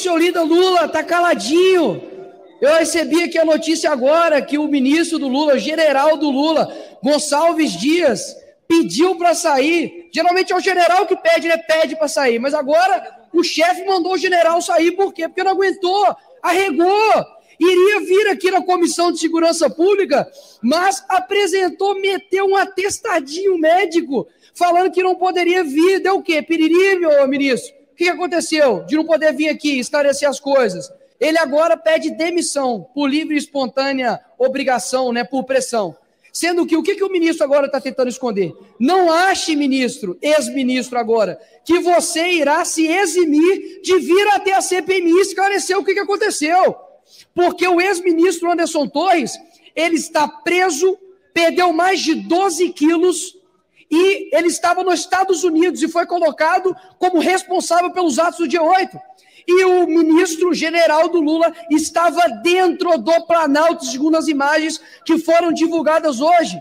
senhor lida Lula está caladinho. Eu recebi aqui a notícia agora que o ministro do Lula, o general do Lula, Gonçalves Dias, pediu para sair. Geralmente é o general que pede, né? Pede para sair. Mas agora o chefe mandou o general sair, por quê? Porque não aguentou, arregou. Iria vir aqui na Comissão de Segurança Pública, mas apresentou, meteu um atestadinho médico, falando que não poderia vir. Deu o quê? Piriri, meu ministro que aconteceu? De não poder vir aqui esclarecer as coisas. Ele agora pede demissão por livre e espontânea obrigação, né, por pressão. Sendo que o que, que o ministro agora está tentando esconder? Não ache, ministro, ex-ministro agora, que você irá se eximir de vir até a CPMI esclarecer o que, que aconteceu. Porque o ex-ministro Anderson Torres, ele está preso, perdeu mais de 12 quilos e ele estava nos Estados Unidos e foi colocado como responsável pelos atos do dia 8. E o ministro general do Lula estava dentro do Planalto, segundo as imagens que foram divulgadas hoje.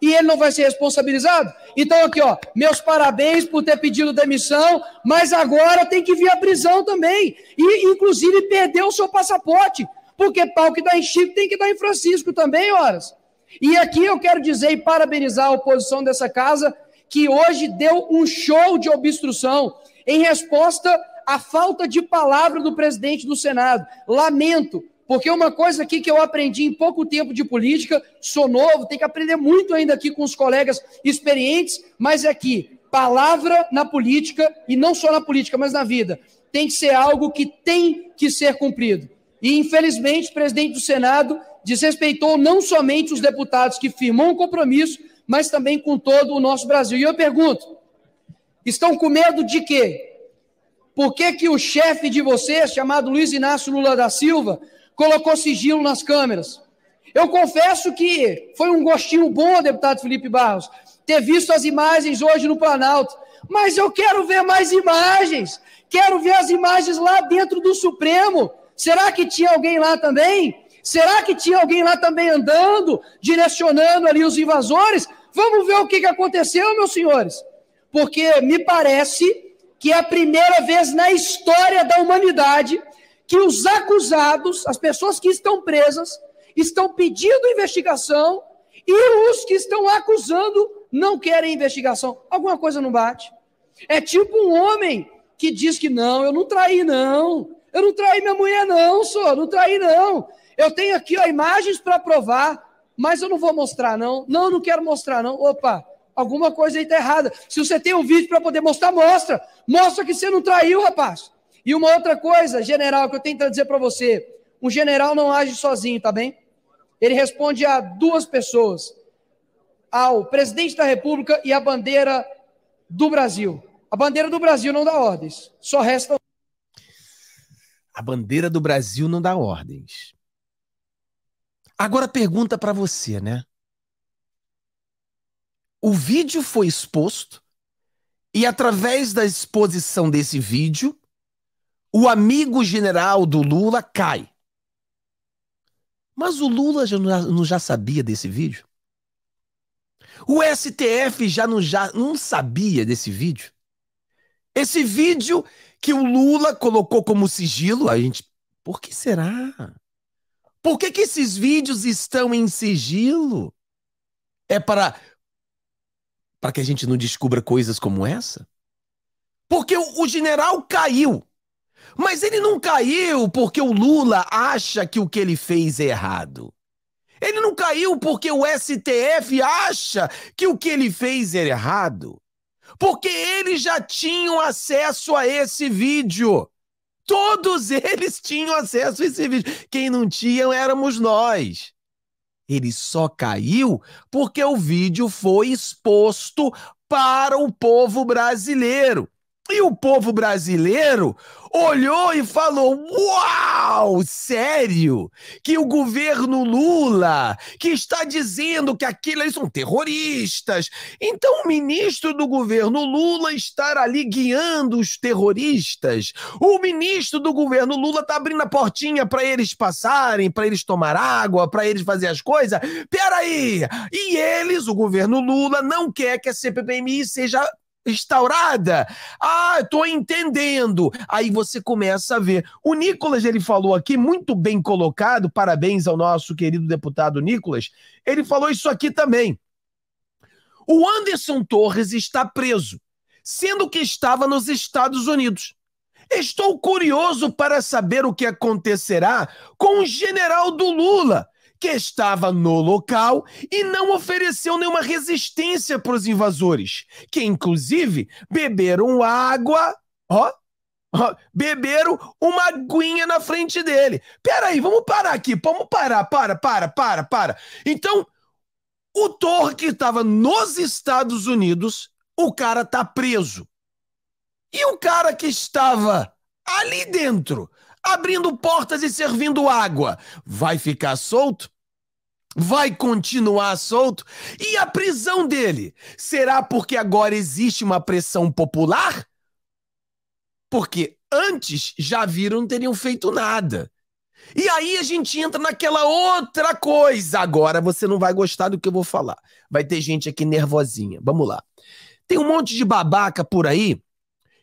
E ele não vai ser responsabilizado? Então, aqui, ó, meus parabéns por ter pedido demissão, mas agora tem que vir a prisão também. E, inclusive, perdeu o seu passaporte. Porque pau que dá em Chico tem que dar em Francisco também, horas. E aqui eu quero dizer e parabenizar a oposição dessa casa, que hoje deu um show de obstrução em resposta à falta de palavra do presidente do Senado. Lamento, porque uma coisa aqui que eu aprendi em pouco tempo de política, sou novo, tenho que aprender muito ainda aqui com os colegas experientes, mas é que palavra na política, e não só na política, mas na vida, tem que ser algo que tem que ser cumprido. E infelizmente o presidente do Senado desrespeitou não somente os deputados que firmam o compromisso, mas também com todo o nosso Brasil. E eu pergunto: estão com medo de quê? Por que, que o chefe de vocês, chamado Luiz Inácio Lula da Silva, colocou sigilo nas câmeras? Eu confesso que foi um gostinho bom, deputado Felipe Barros, ter visto as imagens hoje no Planalto. Mas eu quero ver mais imagens. Quero ver as imagens lá dentro do Supremo. Será que tinha alguém lá também? Será que tinha alguém lá também andando, direcionando ali os invasores? Vamos ver o que, que aconteceu, meus senhores. Porque me parece que é a primeira vez na história da humanidade que os acusados, as pessoas que estão presas, estão pedindo investigação e os que estão acusando não querem investigação. Alguma coisa não bate. É tipo um homem que diz que não, eu não traí, não. Eu não traí minha mulher, não, senhor, não traí, não. Eu tenho aqui ó, imagens para provar, mas eu não vou mostrar, não. Não, não quero mostrar, não. Opa, alguma coisa aí está errada. Se você tem um vídeo para poder mostrar, mostra. Mostra que você não traiu, rapaz. E uma outra coisa, general, que eu tenho que dizer para você: um general não age sozinho, tá bem? Ele responde a duas pessoas: ao presidente da República e à bandeira do Brasil. A bandeira do Brasil não dá ordens, só resta. A bandeira do Brasil não dá ordens. Agora pergunta para você, né? O vídeo foi exposto e através da exposição desse vídeo, o amigo general do Lula cai. Mas o Lula já não já sabia desse vídeo? O STF já não, já não sabia desse vídeo? Esse vídeo que o Lula colocou como sigilo, a gente. Por que será? Por que, que esses vídeos estão em sigilo? É para para que a gente não descubra coisas como essa? Porque o, o general caiu. Mas ele não caiu porque o Lula acha que o que ele fez é errado. Ele não caiu porque o STF acha que o que ele fez era errado. Porque eles já tinham acesso a esse vídeo. Todos eles tinham acesso a esse vídeo. Quem não tinha éramos nós. Ele só caiu porque o vídeo foi exposto para o povo brasileiro. E o povo brasileiro olhou e falou: Uau, sério? Que o governo Lula, que está dizendo que aquilo ali são terroristas. Então, o ministro do governo Lula estar ali guiando os terroristas. O ministro do governo Lula está abrindo a portinha para eles passarem, para eles tomar água, para eles fazer as coisas. Peraí! E eles, o governo Lula, não quer que a CPMI seja instaurada. Ah, estou entendendo. Aí você começa a ver. O Nicolas, ele falou aqui, muito bem colocado, parabéns ao nosso querido deputado Nicolas. Ele falou isso aqui também. O Anderson Torres está preso, sendo que estava nos Estados Unidos. Estou curioso para saber o que acontecerá com o general do Lula que estava no local e não ofereceu nenhuma resistência para os invasores, que inclusive beberam água, ó, ó, beberam uma aguinha na frente dele. Peraí, vamos parar aqui, vamos parar, para, para, para, para. Então, o Thor que estava nos Estados Unidos, o cara tá preso. E o cara que estava ali dentro, abrindo portas e servindo água, vai ficar solto? vai continuar solto e a prisão dele será porque agora existe uma pressão popular? Porque antes já viram não teriam feito nada. E aí a gente entra naquela outra coisa. Agora você não vai gostar do que eu vou falar. Vai ter gente aqui nervosinha. Vamos lá. Tem um monte de babaca por aí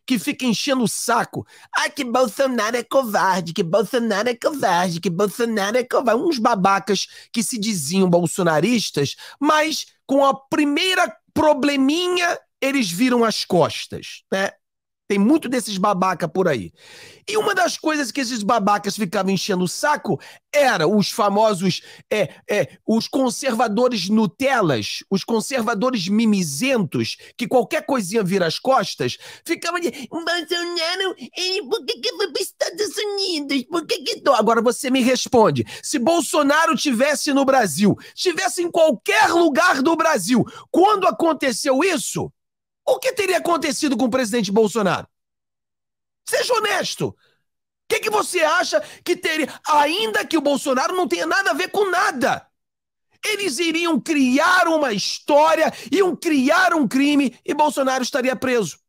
que fica enchendo o saco. Ai, que Bolsonaro é covarde, que Bolsonaro é covarde, que Bolsonaro é covarde. Uns babacas que se diziam bolsonaristas, mas com a primeira probleminha eles viram as costas, né? Tem muito desses babaca por aí. E uma das coisas que esses babacas ficavam enchendo o saco era os famosos, é, é, os conservadores Nutelas, os conservadores mimizentos, que qualquer coisinha vira as costas, ficavam de Bolsonaro, ele, por que, que foi para os Estados Unidos? Por que que... Agora você me responde, se Bolsonaro tivesse no Brasil, tivesse em qualquer lugar do Brasil, quando aconteceu isso, o que teria acontecido com o presidente Bolsonaro? Seja honesto. O que, que você acha que teria, ainda que o Bolsonaro não tenha nada a ver com nada? Eles iriam criar uma história, iam criar um crime e Bolsonaro estaria preso.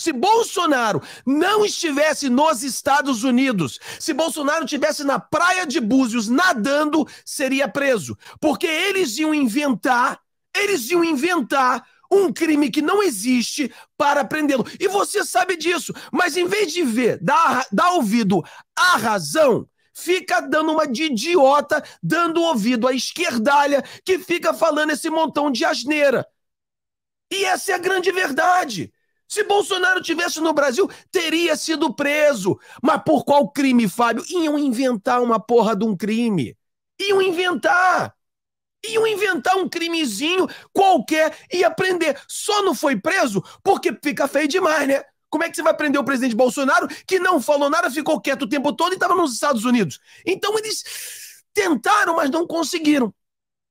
Se Bolsonaro não estivesse nos Estados Unidos, se Bolsonaro estivesse na praia de Búzios nadando, seria preso. Porque eles iam inventar, eles iam inventar um crime que não existe para prendê-lo. E você sabe disso, mas em vez de ver, dar, dar ouvido à razão, fica dando uma de idiota, dando ouvido à esquerdalha que fica falando esse montão de asneira. E essa é a grande verdade. Se Bolsonaro tivesse no Brasil, teria sido preso. Mas por qual crime, Fábio? Iam inventar uma porra de um crime. Iam inventar iam inventar um crimezinho qualquer e aprender. Só não foi preso porque fica feio demais, né? Como é que você vai prender o presidente Bolsonaro que não falou nada, ficou quieto o tempo todo e estava nos Estados Unidos? Então eles tentaram, mas não conseguiram.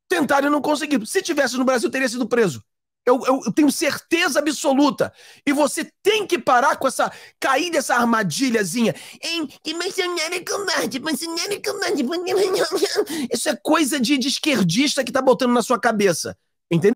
Tentaram e não conseguiram. Se tivesse no Brasil, teria sido preso. Eu, eu, tenho certeza absoluta. E você tem que parar com essa. cair dessa armadilhazinha. Isso é coisa de, de esquerdista que tá botando na sua cabeça. Entendeu?